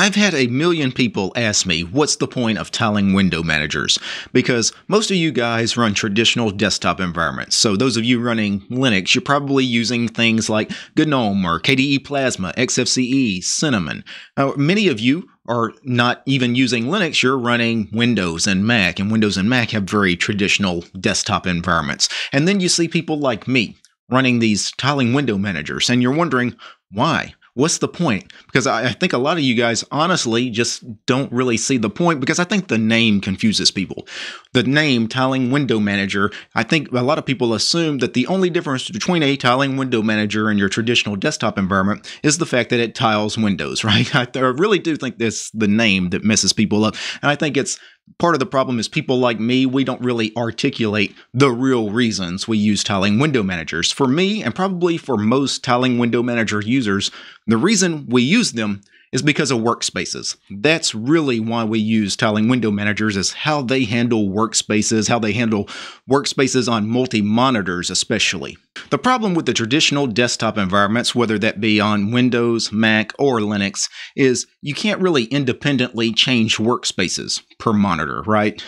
I've had a million people ask me, what's the point of tiling window managers? Because most of you guys run traditional desktop environments. So those of you running Linux, you're probably using things like GNOME or KDE Plasma, XFCE, Cinnamon. Now, many of you are not even using Linux, you're running Windows and Mac, and Windows and Mac have very traditional desktop environments. And then you see people like me running these tiling window managers, and you're wondering, why? what's the point? Because I, I, think a lot of you guys honestly just don't really see the point because I think the name confuses people. The name tiling window manager, I think a lot of people assume that the only difference between a tiling window manager and your traditional desktop environment is the fact that it tiles windows, right? I, I really do think that's the name that messes people up. And I think it's part of the problem is people like me, we don't really articulate the real reasons we use tiling window managers. For me, and probably for most tiling window manager users, the reason we use them is because of workspaces. That's really why we use tiling window managers is how they handle workspaces, how they handle workspaces on multi-monitors especially. The problem with the traditional desktop environments, whether that be on Windows, Mac, or Linux, is you can't really independently change workspaces per monitor, right?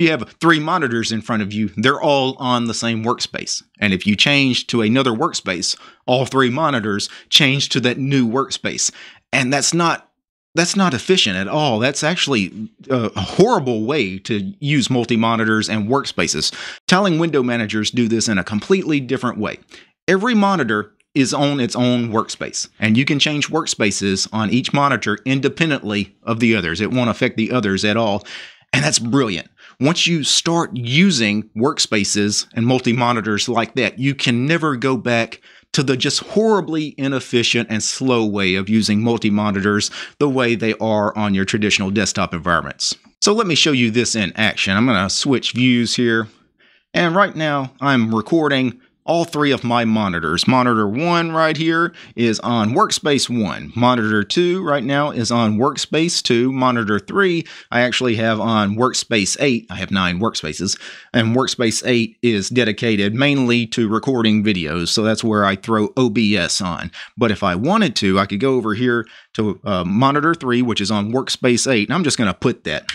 you have three monitors in front of you, they're all on the same workspace. And if you change to another workspace, all three monitors change to that new workspace and that's not that's not efficient at all. That's actually uh, a horrible way to use multi monitors and workspaces. Telling window managers do this in a completely different way. Every monitor is on its own workspace, and you can change workspaces on each monitor independently of the others. It won't affect the others at all, and that's brilliant. Once you start using workspaces and multi monitors like that, you can never go back to the just horribly inefficient and slow way of using multi monitors the way they are on your traditional desktop environments. So let me show you this in action. I'm going to switch views here. And right now I'm recording all three of my monitors. Monitor 1 right here is on Workspace 1. Monitor 2 right now is on Workspace 2. Monitor 3 I actually have on Workspace 8. I have nine workspaces. And Workspace 8 is dedicated mainly to recording videos, so that's where I throw OBS on. But if I wanted to, I could go over here to uh, Monitor 3, which is on Workspace 8, and I'm just going to put that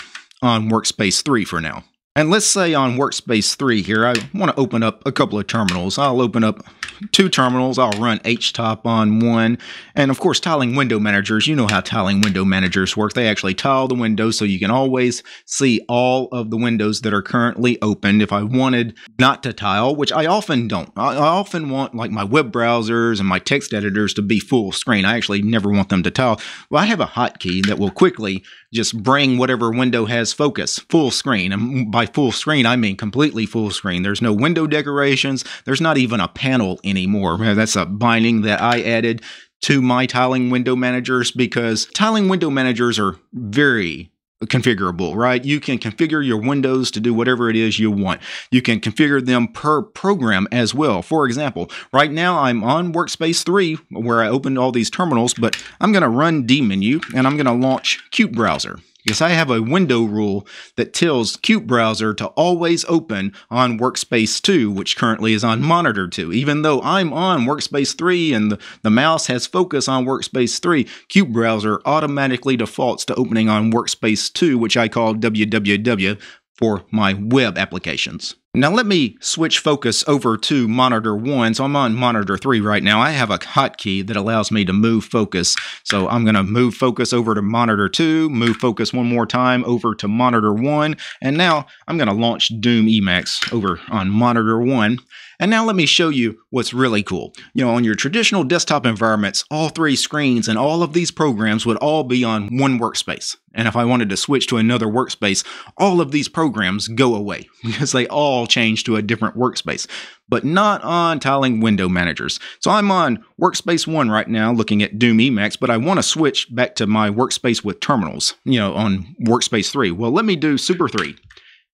on Workspace 3 for now. And let's say on workspace three here, I want to open up a couple of terminals. I'll open up two terminals. I'll run HTOP on one. And of course, tiling window managers, you know how tiling window managers work. They actually tile the windows so you can always see all of the windows that are currently open. If I wanted not to tile, which I often don't, I, often want like my web browsers and my text editors to be full screen. I actually never want them to tile. Well, I have a hotkey that will quickly just bring whatever window has focus full screen. And by full screen, I mean completely full screen. There's no window decorations, there's not even a panel anymore. Uh, that's a binding that I added to my tiling window managers because tiling window managers are very configurable, right? You can configure your windows to do whatever it is you want. You can configure them per program as well. For example, right now I'm on Workspace 3 where I opened all these terminals, but I'm going to run D menu and I'm going to launch Cube Browser. Yes, I have a window rule that tells Cube Browser to always open on Workspace 2, which currently is on Monitor 2. Even though I'm on Workspace 3 and the, the mouse has focus on Workspace 3, Cube Browser automatically defaults to opening on Workspace 2, which I call www for my web applications. Now let me switch focus over to monitor 1. So I'm on monitor 3 right now. I have a hotkey that allows me to move focus. So I'm going to move focus over to monitor 2, move focus one more time over to monitor 1, and now I'm going to launch Doom Emacs over on monitor 1. And now let me show you what's really cool. You know, on your traditional desktop environments, all three screens and all of these programs would all be on one workspace. And if I wanted to switch to another workspace, all of these programs go away because they all change to a different workspace, but not on tiling window managers. So I'm on workspace one right now looking at Doom Emacs, but I want to switch back to my workspace with terminals, you know, on workspace three. Well, let me do Super 3.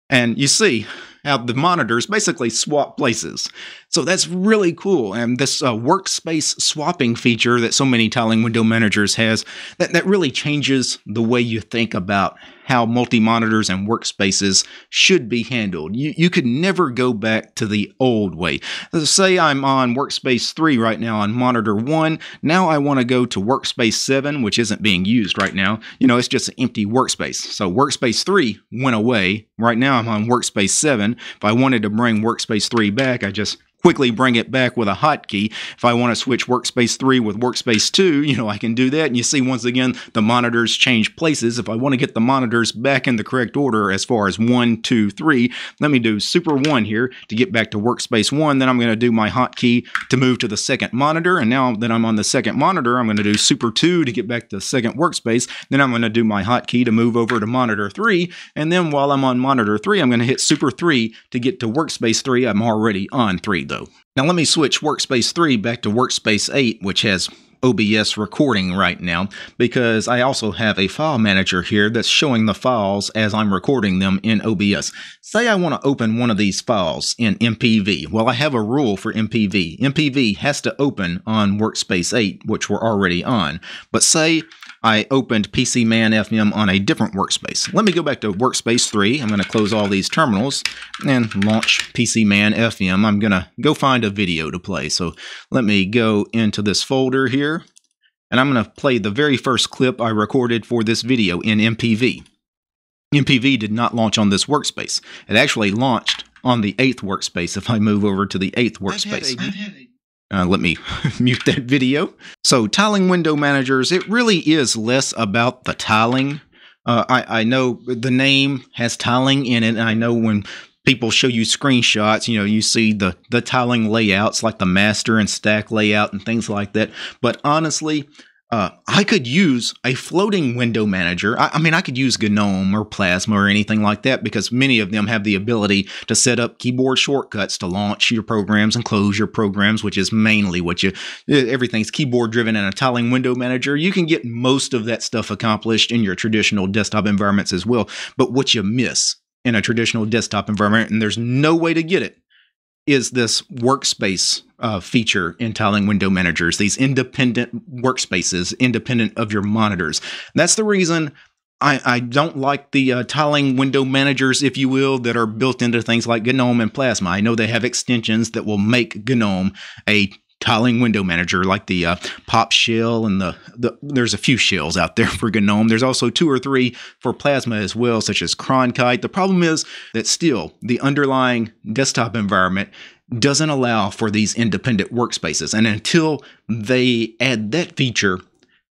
And you see how the monitors basically swap places. So that's really cool. And this uh, workspace swapping feature that so many tiling window managers has, that, that really changes the way you think about how multi monitors and workspaces should be handled. You, you could never go back to the old way. Uh, say I'm on workspace 3 right now on monitor 1. Now I want to go to workspace 7, which isn't being used right now. You know, it's just an empty workspace. So workspace 3 went away. Right now I'm on workspace 7. If I wanted to bring workspace 3 back, I just quickly bring it back with a hotkey. If I want to switch workspace 3 with workspace 2, you know, I can do that. And you see, once again, the monitors change places. If I want to get the monitors back in the correct order as far as 1, 2, 3, let me do super 1 here to get back to workspace 1. Then I'm going to do my hotkey to move to the second monitor. And now that I'm on the second monitor, I'm going to do super 2 to get back to the second workspace. Then I'm going to do my hotkey to move over to monitor 3. And then while I'm on monitor 3, I'm going to hit super 3 to get to workspace 3. I'm already on 3 though. Now let me switch Workspace 3 back to Workspace 8, which has OBS recording right now because I also have a file manager here that's showing the files as I'm recording them in OBS. Say I want to open one of these files in MPV. Well, I have a rule for MPV. MPV has to open on Workspace 8, which we're already on. But say I opened Man FM on a different workspace. Let me go back to Workspace 3. I'm going to close all these terminals and launch Man FM. I'm going to go find a video to play. So let me go into this folder here and I'm going to play the very first clip I recorded for this video in MPV. MPV did not launch on this workspace. It actually launched on the eighth workspace if I move over to the eighth workspace. Uh, let me mute that video. So tiling window managers, it really is less about the tiling. Uh, I, I know the name has tiling in it. and I know when people show you screenshots you know you see the the tiling layouts like the master and stack layout and things like that but honestly uh, I could use a floating window manager. I, I, mean, I could use GNOME or Plasma or anything like that because many of them have the ability to set up keyboard shortcuts to launch your programs and close your programs, which is mainly what you eh, everything's keyboard driven in a tiling window manager. You can get most of that stuff accomplished in your traditional desktop environments as well. But what you miss in a traditional desktop environment, and there's no way to get it, is this workspace uh, feature in tiling window managers, these independent workspaces, independent of your monitors. That's the reason I, I don't like the uh, tiling window managers, if you will, that are built into things like GNOME and Plasma. I know they have extensions that will make GNOME a tiling window manager like the uh, pop shell and the, the, there's a few shells out there for gnome there's also two or three for plasma as well such as cronkite the problem is that still the underlying desktop environment doesn't allow for these independent workspaces and until they add that feature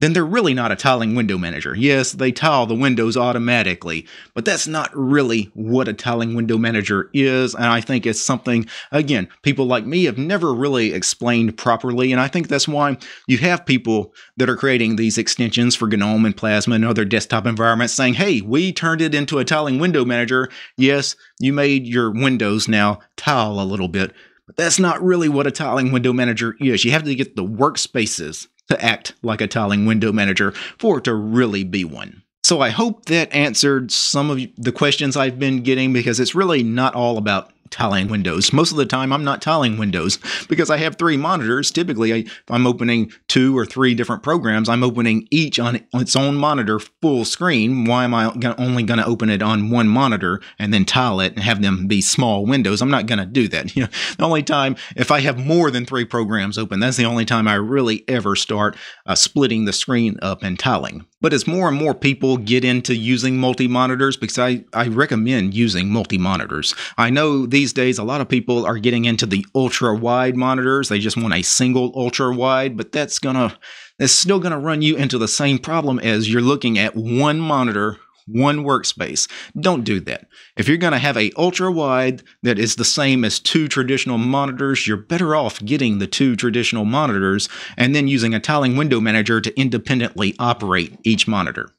then they're really not a tiling window manager. Yes, they tile the windows automatically, but that's not really what a tiling window manager is. And I think it's something, again, people like me have never really explained properly. And I think that's why you have people that are creating these extensions for GNOME and Plasma and other desktop environments saying, hey, we turned it into a tiling window manager. Yes, you made your windows now tile a little bit. But that's not really what a tiling window manager is. You have to get the workspaces to act like a tiling window manager for it to really be one. So I hope that answered some of the questions I've been getting because it's really not all about tiling windows. Most of the time, I'm not tiling windows because I have three monitors. Typically, I, am opening two or three different programs. I'm opening each on, its own monitor full screen. Why am I only going to open it on one monitor and then tile it and have them be small windows? I'm not going to do that. You know, the only time if I have more than three programs open, that's the only time I really ever start uh, splitting the screen up and tiling. But as more and more people get into using multi monitors, because I, I recommend using multi monitors, I know these days, a lot of people are getting into the ultra wide monitors. They just want a single ultra wide, but that's gonna it's still gonna run you into the same problem as you're looking at one monitor, one workspace. Don't do that. If you're gonna have a ultra wide that is the same as two traditional monitors, you're better off getting the two traditional monitors and then using a tiling window manager to independently operate each monitor.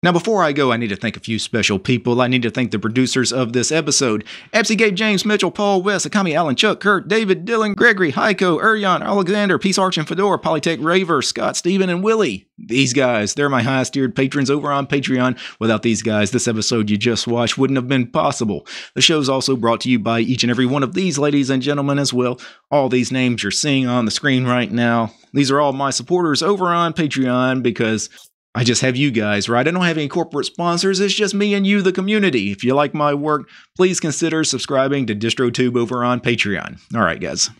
Now, before I go, I need to thank a few special people. I need to thank the producers of this episode. Epsy Gabe, James Mitchell, Paul West, Akami Allen, Chuck Kurt, David, Dylan, Gregory, Heiko, Erjan, Alexander, Peace Arch and Fedor, Polytech Raver, Scott, Steven, and Willie. These guys, they're my highest tiered patrons over on Patreon. Without these guys, this episode you just watched wouldn't have been possible. The show's also brought to you by each and every one of these ladies and gentlemen as well. All these names you're seeing on the screen right now. These are all my supporters over on Patreon because I just have you guys, right? I don't have any corporate sponsors. It's just me and you, the community. If you like my work, please consider subscribing to DistroTube over on Patreon. All right, guys.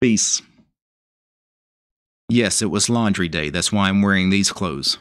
Peace. Yes, it was laundry day. That's why I'm wearing these clothes.